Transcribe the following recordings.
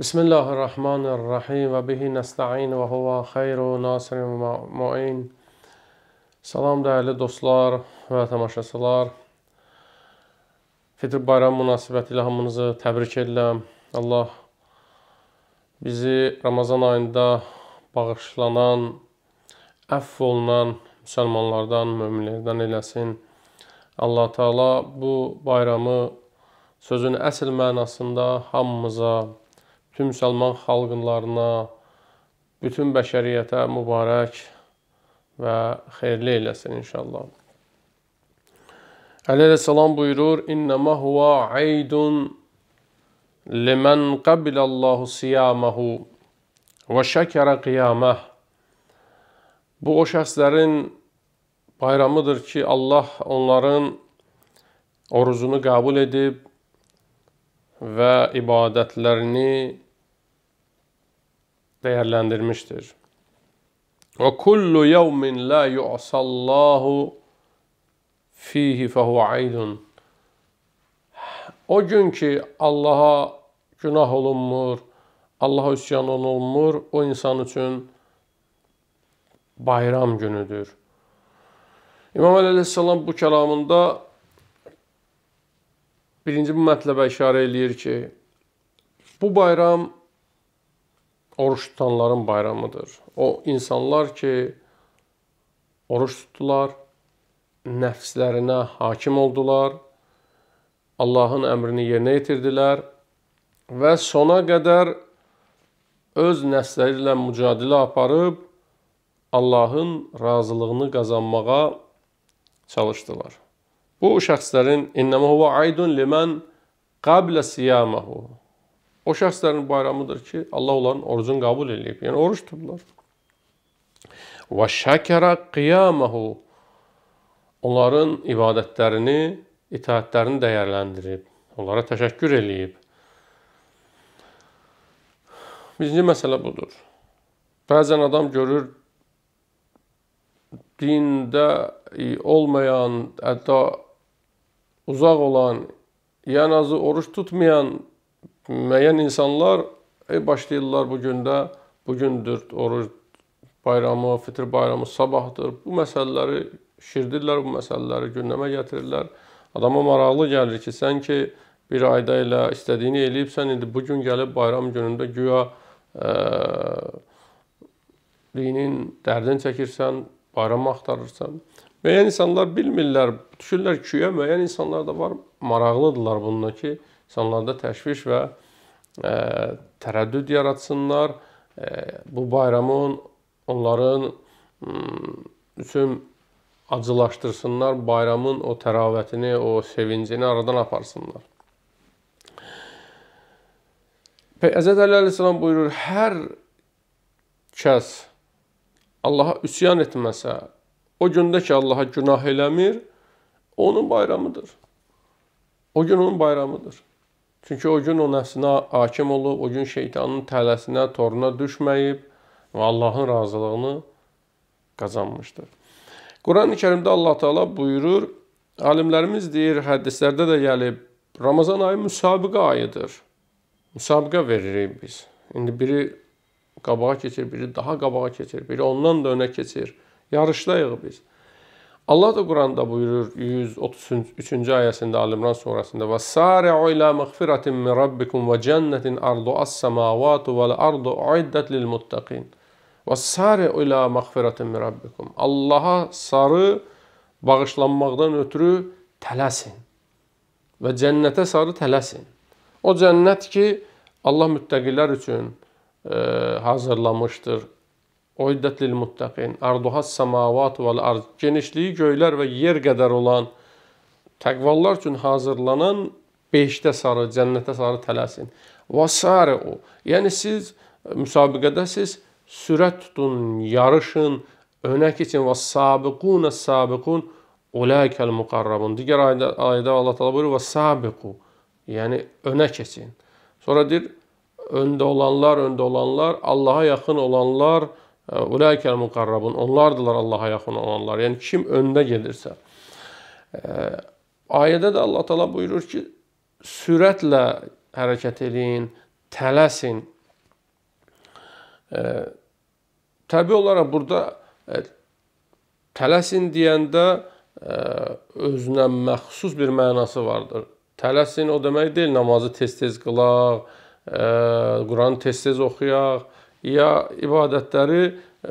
بسم الله الرحمن الرحیم و به nəstəin və huva xeyru nasirin və muin. Salam dəyərli dostlar və tamaşaçılar. Fitr bayramı münasibəti ilə hamınızı təbrik edirəm. Allah bizi Ramazan ayında bağışlanan, əfv olunan müsəlmanlardan, möminlərdən eləsin. Allah Taala bu bayramı sözün əsl mənasında hamımıza bütün müsəlman xalqınlarına, bütün bəşəriyyətə mübarək və xeyirli eləsin inşallah. Əleyhissalam buyurur: "İnnemə huwa aydun limen qabilallahu siyamahu və şəkərə qiyamah." Bu o şəxslərin bayramıdır ki, Allah onların orucunu qəbul edib və ibadətlərini değerlendirmiştir. Ve kullu yevmin la yu'sallahu fihi fehu aydun. O gün ki Allah'a günah olunmur, Allah'a üsyan olunmur, o insan üçün bayram günüdür. İmam Əleyhisselam bu kəlamında birinci bu mətləbə işarə eləyir ki, bu bayram oruç tutanların bayramıdır. O insanlar ki oruç tutdular, nəfslərinə hakim oldular, Allahın əmrini yerinə yetirdilər və sona qədər öz nəfsləri ilə mücadilə aparıb Allahın razılığını qazanmağa çalışdılar. Bu şəxslərin innəmə huwa aydun liman qabla siyamahu O şəxslərin bayramıdır ki, Allah onların orucunu qəbul eləyib. Yəni oruc tutublar. Və şəkərə qiyamahu onların ibadətlərini, itaatlərini dəyərləndirib, onlara təşəkkür eləyib. Birinci məsələ budur. Bəzən adam görür dində olmayan, hətta uzaq olan, yəni azı oruç tutmayan müəyyən insanlar ey başlayırlar bu gündə, bu gündür oruc bayramı, fitr bayramı sabahdır. Bu məsələləri şirdirlər, bu məsələləri gündəmə gətirirlər. Adama maraqlı gəlir ki, sən ki bir ayda elə istədiyini eləyibsən, indi bu gün gəlib bayram günündə guya ə, e, dinin dərdin çəkirsən, bayramı axtarırsan. Müəyyən insanlar bilmirlər, düşürlər küyə, müəyyən insanlar da var, maraqlıdırlar bununla ki, insanlarda təşviş və ə, e, tərəddüd yaratsınlar. Ə, e, bu bayramın onların üçün acılaşdırsınlar, bayramın o təravətini, o sevincini aradan aparsınlar. Əzəz Əli Əleyhisselam buyurur, hər kəs Allaha üsyan etməsə, o gündə ki, Allaha günah eləmir, onun bayramıdır. O gün onun bayramıdır. Çünki o gün o nəfsinə hakim olub, o gün şeytanın tələsinə, toruna düşməyib və Allahın razılığını qazanmışdır. Quran-ı Kərimdə Allah Taala buyurur, alimlərimiz deyir, hədislərdə də gəlib, Ramazan ayı müsabiqə ayıdır. Müsabiqə veririk biz. İndi biri qabağa keçir, biri daha qabağa keçir, biri ondan da önə keçir. Yarışdayıq biz. Allah da Quranda buyurur 133-cü ayəsində Əl-İmran surəsində: "Və sari'u ilə məğfiratin min rabbikum və cennetin ardu as-samawati vel ardu uiddat lil muttaqin." Və sari'u ilə məğfiratin min rabbikum. Allaha sarı bağışlanmaqdan ötürü tələsin. Və cənnətə sarı tələsin. O cənnət ki, Allah müttəqilər üçün e, hazırlamışdır. Uiddat lil muttaqin. Arduha semavat vel arz. Genişliyi göylər və yer qədər olan təqvallar üçün hazırlanan beşdə sarı cənnətə sarı tələsin. Vasari'u. Yəni siz müsabiqədəsiz, sürət tutun, yarışın, önə keçin və sabiqun sabiqun ulaikal muqarrabun. Digər ayədə, ayədə Allah təala buyurur və sabiqu. Yəni önə keçin. Sonra deyir öndə olanlar, öndə olanlar, Allaha yaxın olanlar Ulaikəl muqarrabun. Onlardılar Allaha yaxın olanlar. Yəni kim öndə gedirsə. Ayədə də Allah Taala buyurur ki, sürətlə hərəkət eləyin, tələsin. Təbii olaraq burada tələsin deyəndə özünə məxsus bir mənası vardır. Tələsin o demək deyil namazı tez-tez qılaq, Quranı tez-tez oxuyaq ya ibadətləri e,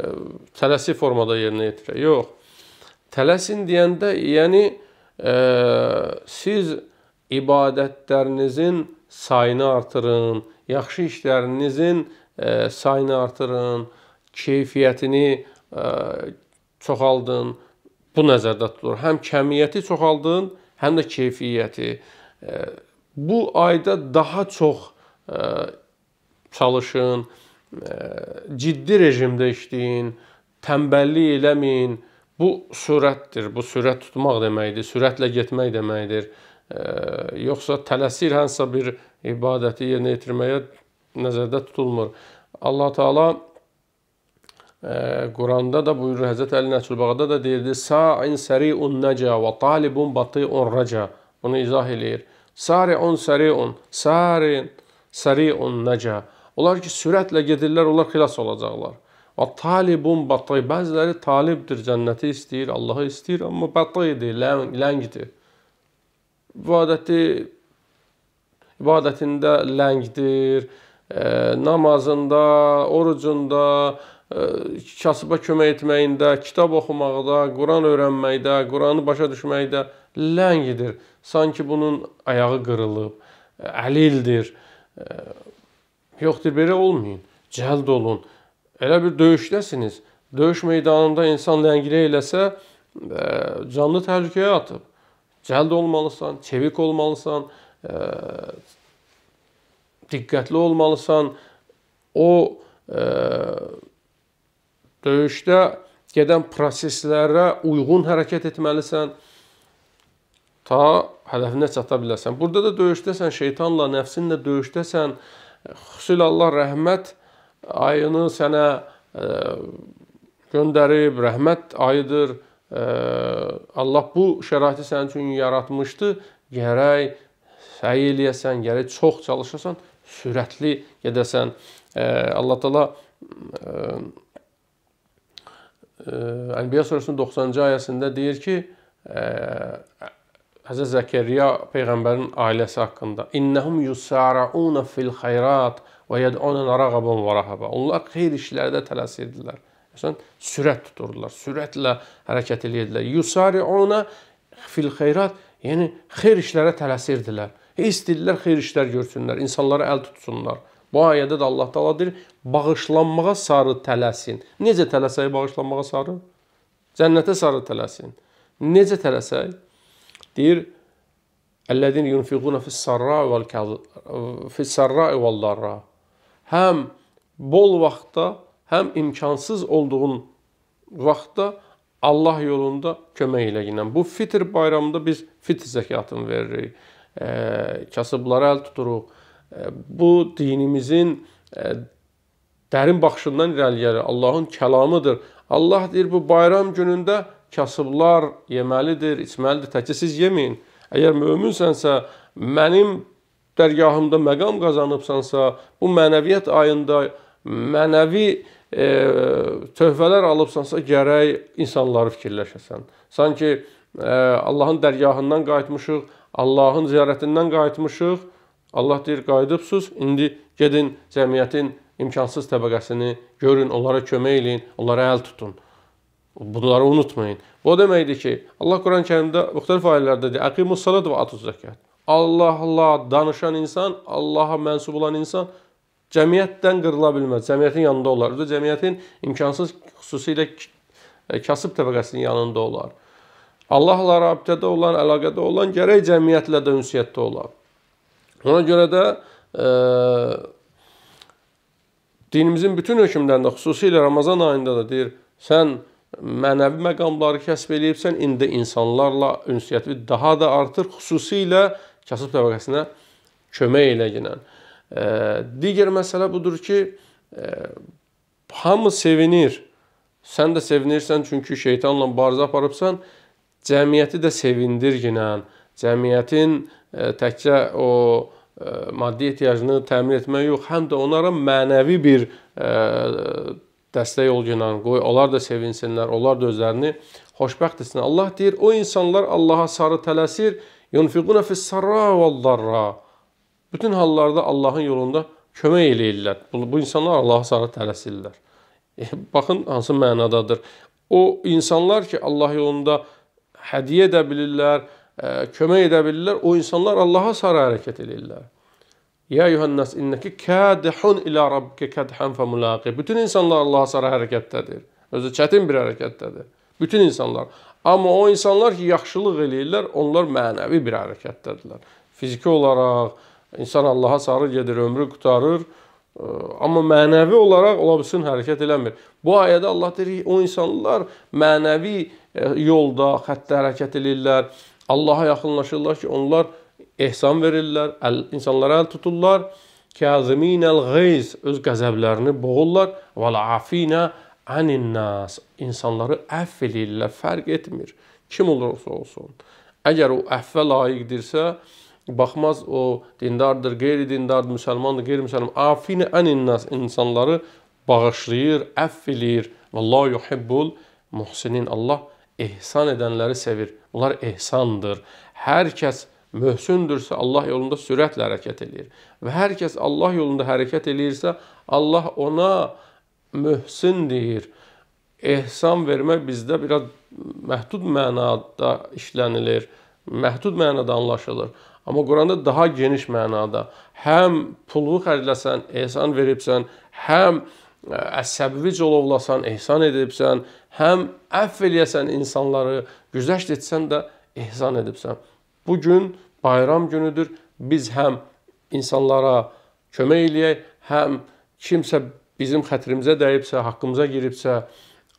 tələsi formada yerinə yetirək. Yox. Tələsin deyəndə, yəni ə, e, siz ibadətlərinizin sayını artırın, yaxşı işlərinizin ə, e, sayını artırın, keyfiyyətini ə, çoxaldın. Bu nəzərdə tutulur. Həm kəmiyyəti çoxaldın, həm də keyfiyyəti. Ə, bu ayda daha çox ə, çalışın ciddi rejimdə işləyin, tənbəllik eləməyin. Bu sürətdir. Bu sürət tutmaq deməkdir, sürətlə getmək deməkdir. Yoxsa tələsir hansısa bir ibadəti yerinə yetirməyə nəzərdə tutulmur. Allah Taala e, Quranda da buyurur, Həzrət Əli Nəçrubağda da deyirdi: "Sa'in sari'un naca və talibun bati'un raca." Bunu izah eləyir. Sari'un sari'un, sari'un sari'un naca. Sari Onlar ki, sürətlə gedirlər, onlar xilas olacaqlar. Və talibun batay, bəziləri talibdir, cənnəti istəyir, Allahı istəyir, amma bataydır, ləng, ləngdir. İbadəti ibadətində ləngdir, e, namazında, orucunda, e, kasıba kömək etməyində, kitab oxumaqda, Quran öyrənməkdə, Quranı başa düşməkdə ləngidir. Sanki bunun ayağı qırılıb, e, əlildir. E, Yoxdur, belə olmayın. Cəld olun. Elə bir döyüşdəsiniz. Döyüş meydanında insan ləngilə eləsə, ə, e, canlı təhlükəyə atıb. Cəld olmalısan, çevik olmalısan, ə, e, diqqətli olmalısan. O ə, e, döyüşdə gedən proseslərə uyğun hərəkət etməlisən ta hədəfinə çata biləsən. Burada da döyüşdəsən, şeytanla, nəfsinlə döyüşdəsən, ə, xüsusilə Allah rəhmət ayını sənə ə, e, göndərib, rəhmət ayıdır. Ə, e, Allah bu şəraiti sənin üçün yaratmışdı. Gərək səy eləyəsən, gərək çox çalışasan, sürətli gedəsən. Ə, e, Allah təala Ənbiya surəsinin 90-cı ayəsində deyir ki, ə, Həzə Zəkeriya Peyğəmbərin ailəsi haqqında. İnnəhum yusarauna fil xeyrat və yed'ununa ragaban və rahaba. Onlar xeyir işlərdə tələsirdilər. Məsələn, sürət tuturdular. Sürətlə hərəkət edirdilər. Yusariuna fil xeyrat, yəni xeyir işlərə tələsirdilər. İstəyirlər xeyir işlər görsünlər, insanlara əl tutsunlar. Bu ayədə də Allah Taala deyir, bağışlanmağa sarı tələsin. Necə tələsək bağışlanmağa sarı? Cənnətə sarı tələsin. Necə tələsək? Deyir: "Əllədin yunfiquna fis-sarra vel fis-sarra vel darra." Həm bol vaxtda, həm imkansız olduğun vaxtda Allah yolunda kömək eləyindən. Bu fitr bayramında biz fitr zəkatını veririk. Kasıblara əl tuturuq. Bu dinimizin dərin baxışından irəliləyir. Allahın kəlamıdır. Allah deyir bu bayram günündə kasıblar yeməlidir, içməlidir. Təkcə siz yeməyin. Əgər möminsənsə, mənim dərgahımda məqam qazanıbsansa, bu mənəviyyət ayında mənəvi e, töhfələr alıbsansa, gərək insanları fikirləşəsən. Sanki e, Allahın dərgahından qayıtmışıq, Allahın ziyarətindən qayıtmışıq. Allah deyir, qayıdıbsınız, indi gedin cəmiyyətin imkansız təbəqəsini görün, onlara kömək eləyin, onlara əl tutun. Bunları unutmayın. Bu o deməkdir ki, Allah Quran-Kərimdə müxtəlif ayələrdə deyir: "Əqimus salat və atuz zəkat." Allahla danışan insan, Allaha mənsub olan insan cəmiyyətdən qırıla bilməz. Cəmiyyətin yanında olar. O da cəmiyyətin imkansız xüsusilə e, kasıb təbəqəsinin yanında olar. Allahla rabitədə olan, əlaqədə olan gərək cəmiyyətlə də ünsiyyətdə ola. Ona görə də e, dinimizin bütün hökmlərində, xüsusilə Ramazan ayında da deyir, sən mənəvi məqamları kəsb eləyibsən, indi insanlarla ünsiyyəti daha da artır, xüsusilə kasıb təbəqəsinə kömək eləyən. E, digər məsələ budur ki, e, hamı sevinir. Sən də sevinirsən çünki şeytanla mübarizə aparıbsan, cəmiyyəti də sevindir yenən. Cəmiyyətin e, təkcə o maddi ehtiyacını təmin etmək yox, həm də onlara mənəvi bir dəstək ol günan, qoy onlar da sevinsinlər, onlar da özlərini xoşbəxt etsinlər. Allah deyir, o insanlar Allaha sarı tələsir, yunfiquna fis-sarra vəd-darra. Bütün hallarda Allahın yolunda kömək eləyirlər. Bu, bu insanlar Allaha sarı tələsirlər. E, baxın hansı mənadadır. O insanlar ki, Allah yolunda hədiyyə edə bilirlər, e, kömək edə bilirlər. O insanlar Allaha sarı hərəkət edirlər. Ya Yuhannas innəki kədihun ilə rabbikə kədhan femulaqi. Bütün insanlar Allaha sarı hərəkətdədir. Özü çətin bir hərəkətdədir. Bütün insanlar. Amma o insanlar ki, yaxşılıq eləyirlər, onlar mənəvi bir hərəkətdədirlər. Fiziki olaraq insan Allaha sarı gedir, ömrü qutarır, e, amma mənəvi olaraq ola bilsin hərəkət eləmir. Bu ayədə Allah deyir ki, o insanlar mənəvi e, yolda, xəttdə hərəkət eləyirlər. Allaha yaxınlaşırlar ki, onlar ehsan verirlər, əl, insanlara əl tuturlar. Kaziminəl ğeyz öz qəzəblərini boğurlar. Vəl afinə anin nas insanları əff eləyirlər, fərq etmir. Kim olursa olsun. Əgər o əffə layiqdirsə, baxmaz o dindardır, qeyri-dindardır, müsəlmandır, qeyri-müsəlman. Afinə anin nas insanları bağışlayır, əff eləyir. Vallahu yuhibbul muhsinin. Allah ehsan edənləri sevir. Bunlar ehsandır. Hər kəs möhsündürsə, Allah yolunda sürətlə hərəkət eləyir. Və hər kəs Allah yolunda hərəkət eləyirsə, Allah ona möhsün deyir. Ehsan vermək bizdə biraz məhdud mənada işlənilir, məhdud mənada anlaşılır. Amma Quranda daha geniş mənada həm pulu xərcləsən, ehsan veribsən, həm e, əsəbvi colovlasan, ehsan edibsən, həm əff eləyəsən insanları, güzəşt etsən də ehsan edibsən. Bu gün bayram günüdür. Biz həm insanlara kömək eləyək, həm kimsə bizim xətrimizə dəyibsə, haqqımıza giribsə,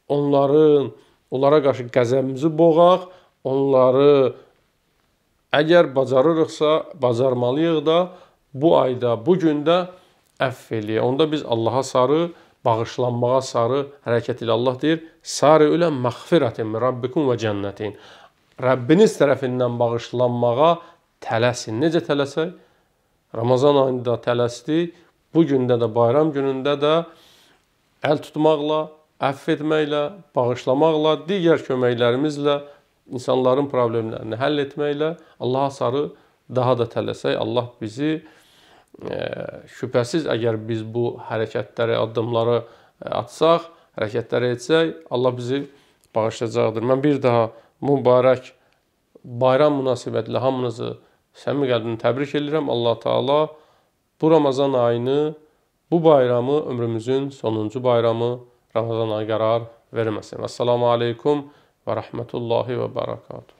onların onlara qarşı qəzəbimizi boğaq, onları əgər bacarırıqsa, bacarmalıyıq da bu ayda, bu gündə əff eləyək. Onda biz Allaha sarı bağışlanmağa sarı hərəkət ilə Allah deyir: "Sari ilə məğfirətin min rabbikum və cənnətin." Rəbbiniz tərəfindən bağışlanmağa tələsin. Necə tələsək? Ramazan ayında tələsdi, bu gündə də bayram günündə də əl tutmaqla, əff etməklə, bağışlamaqla, digər köməklərimizlə insanların problemlərini həll etməklə Allaha sarı daha da tələsək. Allah bizi e, şübhəsiz əgər biz bu hərəkətləri, addımları e, atsaq, hərəkətləri etsək, Allah bizi bağışlayacaqdır. Mən bir daha mübarək bayram münasibətilə hamınızı səmimi qəlbimdən təbrik edirəm. Allah Taala bu Ramazan ayını, bu bayramı ömrümüzün sonuncu bayramı Ramazan ayı qərar verməsin. Assalamu alaykum və rahmetullahi və bərəkatuh.